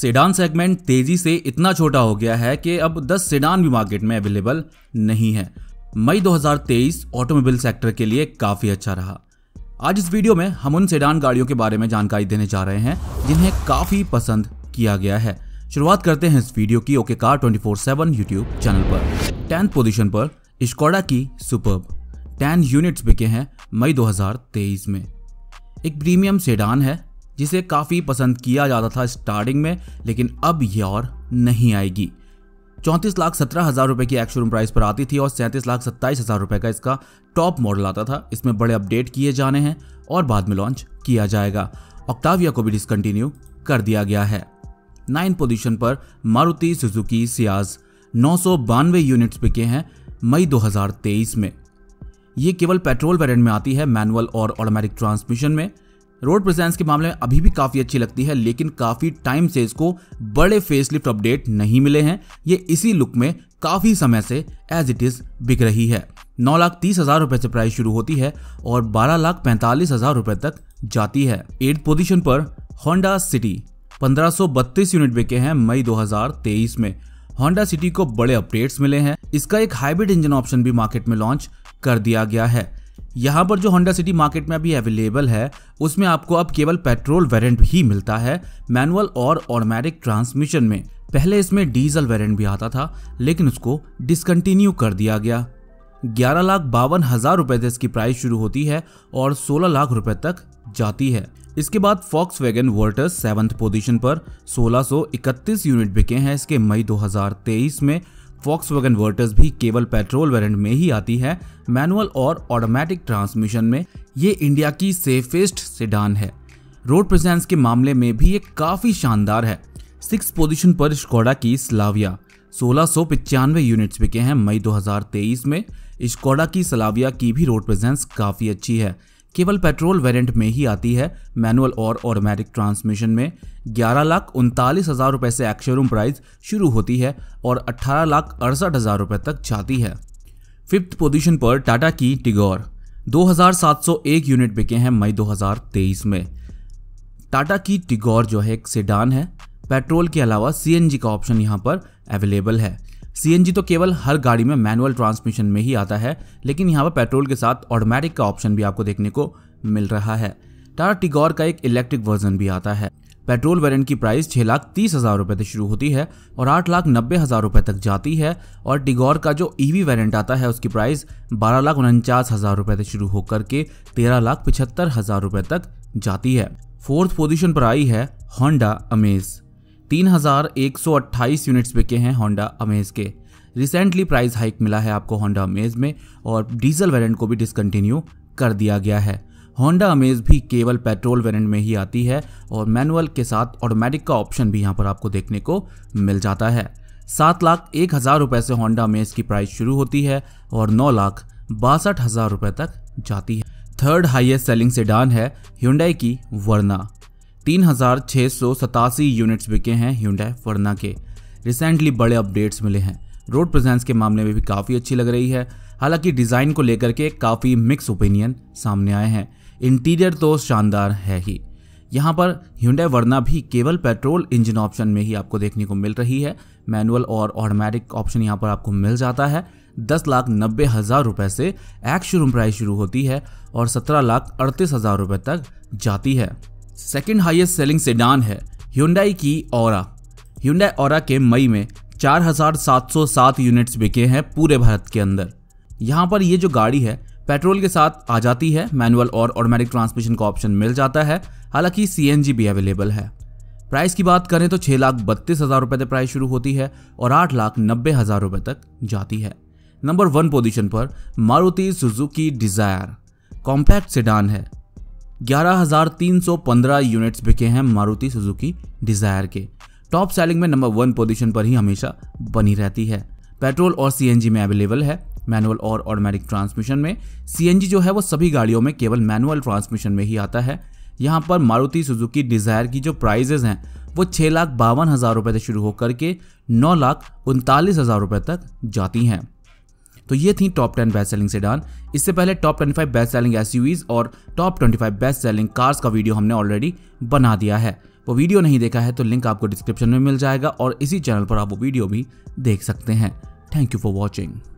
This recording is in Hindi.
सेडान सेगमेंट तेजी से इतना छोटा हो गया है कि अब 10 सेडान भी मार्केट में अवेलेबल नहीं है मई 2023 ऑटोमोबाइल सेक्टर के लिए काफ़ी अच्छा रहा आज इस वीडियो में हम उन सेडान गाड़ियों के बारे में जानकारी देने जा रहे हैं जिन्हें काफ़ी पसंद किया गया है शुरुआत करते हैं इस वीडियो की okay car twenty four seven YouTube channel पर टेंथ पोजिशन पर स्कोडा की सुपर टेन यूनिट्स बिके हैं मई 2023 में एक प्रीमियम सेडान है जिसे काफ़ी पसंद किया जाता था स्टार्टिंग में लेकिन अब ये और नहीं आएगी चौंतीस लाख सत्रह हज़ार रुपये की एक्शोरूम प्राइस पर आती थी और सैंतीस लाख सत्ताईस हज़ार रुपये का इसका टॉप मॉडल आता था इसमें बड़े अपडेट किए जाने हैं और बाद में लॉन्च किया जाएगा ऑक्टाविया को भी डिसकंटिन्यू कर दिया गया है नाइन पोजीशन पर मारुति सुजुकी सियाज नौ सौ बानवे यूनिट्स बिके हैं मई 2023 में ये केवल पेट्रोल वेरेंट में आती है मैनुअल और ऑटोमेटिक ट्रांसमिशन में रोड प्रेजेंस के मामले में अभी भी काफ़ी अच्छी लगती है लेकिन काफ़ी टाइम से इसको बड़े फेसलिफ्ट अपडेट नहीं मिले हैं ये इसी लुक में काफ़ी समय से एज इट इज़ बिक रही है नौ लाख तीस हज़ार रूपए से प्राइस शुरू होती है और बारह लाख पैंतालीस हज़ार रूपए तक जाती है एट पोजीशन पर होंडा सिटी पंद्रह यूनिट बिके हैं मई 2023 में होंडा सिटी को बड़े अपडेट्स मिले हैं इसका एक हाइब्रिड इंजन ऑप्शन भी मार्केट में लॉन्च कर दिया गया है यहाँ पर जो होंडा सिटी मार्केट में अभी अवेलेबल है उसमें आपको अब केवल पेट्रोल वेरिएंट ही मिलता है मैनुअल और ऑटोमेटिक ट्रांसमिशन में पहले इसमें डीजल वेरिएंट भी आता था लेकिन उसको डिसकंटिन्यू कर दिया गया ग्यारह लाख बावन हजार रुपए से इसकी प्राइस शुरू होती है और सोलह लाख रुपए तक जाती है इसके बाद Volkswagen Virtus seventh position पर सोलह यूनिट बिके हैं इसके मई 2023 में फॉक्स वैगन वर्टर्स भी केवल पेट्रोल वेरिएंट में ही आती है मैनुअल और ऑटोमेटिक ट्रांसमिशन में ये इंडिया की सेफेस्ट सेडान है रोड प्रेजेंस के मामले में भी ये काफ़ी शानदार है सिक्स पोजीशन पर स्कोडा की सलाविया सोलह यूनिट्स बिके हैं मई 2023 में स्कोडा की सलाविया की भी रोड प्रेजेंस काफ़ी अच्छी है केवल पेट्रोल वेरिएंट में ही आती है मैनुअल और ऑटोमेटिक ट्रांसमिशन में ग्यारह लाख उनतालीस हज़ार रुपये से एक्शोरूम प्राइस शुरू होती है और अट्ठारह लाख अड़सठ हज़ार रुपये तक जाती है फिफ्थ पोजीशन पर टाटा की टिगोर 2701 यूनिट बिके हैं मई 2023 में टाटा की टिगोर जो है एक सेडान है पेट्रोल के अलावा सीएनजी का ऑप्शन यहाँ पर अवेलेबल है सी तो केवल हर गाड़ी में मैनुअल ट्रांसमिशन में ही आता है लेकिन यहाँ पर पेट्रोल के साथ ऑटोमेटिक का ऑप्शन भी आपको देखने को मिल रहा है टाटा टिगोर का एक इलेक्ट्रिक वर्जन भी आता है पेट्रोल वेरिएंट की प्राइस छः लाख तीस हज़ार रुपये से शुरू होती है और आठ लाख नब्बे हज़ार रुपये तक जाती है और टिगोर का जो ईवी e वेरिएंट आता है उसकी प्राइस बारह लाख उनचास हज़ार रुपये से शुरू होकर के तेरह लाख पिछहत्तर हज़ार रुपये तक जाती है फोर्थ पोजीशन पर आई है होंडा अमेज़ 3128 यूनिट्स बिके हैं होंडा अमेज के रिसेंटली प्राइस हाइक मिला है आपको होंडा अमेज में और डीजल वेरिएंट को भी डिसकंटिन्यू कर दिया गया है होंडा अमेज भी केवल पेट्रोल वेरिएंट में ही आती है और मैनुअल के साथ ऑटोमेटिक का ऑप्शन भी यहाँ पर आपको देखने को मिल जाता है सात लाख एक हज़ार रुपये से होंडा अमेज की प्राइस शुरू होती है और नौ लाख बासठ हज़ार रुपये तक जाती है थर्ड हाईएस्ट सेलिंग सेडान है ह्यूंडई की वर्ना तीन हज़ार छः सौ सतासी यूनिट्स बिके हैं ह्यूडा फर्ना के रिसेंटली बड़े अपडेट्स मिले हैं रोड प्रेजेंस के मामले में भी काफ़ी अच्छी लग रही है हालांकि डिज़ाइन को लेकर के काफ़ी मिक्स ओपिनियन सामने आए हैं इंटीरियर तो शानदार है ही यहाँ पर ह्यूडा वर्ना भी केवल पेट्रोल इंजन ऑप्शन में ही आपको देखने को मिल रही है मैनुअल और ऑटोमेटिक ऑप्शन यहाँ पर आपको मिल जाता है दस लाख नब्बे हज़ार रुपये से एक्स शोरूम प्राइस शुरू होती है और सत्रह लाख अड़तीस हज़ार रुपये तक जाती है सेकेंड हाइएस्ट सेलिंग सेडान है ह्यूंडाई की और ह्यूंडई और के मई में 4,707 यूनिट्स बिके हैं पूरे भारत के अंदर यहाँ पर ये जो गाड़ी है पेट्रोल के साथ आ जाती है मैनुअल और ऑटोमेटिक ट्रांसमिशन का ऑप्शन मिल जाता है हालांकि सी भी अवेलेबल है प्राइस की बात करें तो छः लाख बत्तीस हज़ार रुपये तक प्राइस शुरू होती है और आठ लाख नब्बे हज़ार रुपये तक जाती है नंबर वन पोजीशन पर Maruti Suzuki Dzire compact sedan है 11,315 यूनिट्स बिके हैं मारुति सुजुकी डिजायर के टॉप सेलिंग में नंबर वन पोजीशन पर ही हमेशा बनी रहती है पेट्रोल और सीएनजी में अवेलेबल है मैनुअल और ऑटोमेटिक ट्रांसमिशन में सीएनजी जो है वो सभी गाड़ियों में केवल मैनुअल ट्रांसमिशन में ही आता है यहाँ पर मारुति सुजुकी डिजायर की जो प्राइजेज हैं वो छः लाख बावन हज़ार रुपये से शुरू होकर के नौ लाख उनतालीस हज़ार रुपये तक जाती हैं तो ये थी top ten best selling sedan इससे पहले top twenty five best selling S और top twenty five best selling cars का वीडियो हमने ऑलरेडी बना दिया है वो वीडियो नहीं देखा है तो लिंक आपको डिस्क्रिप्शन में मिल जाएगा और इसी चैनल पर आप वो वीडियो भी देख सकते हैं थैंक यू फॉर वॉचिंग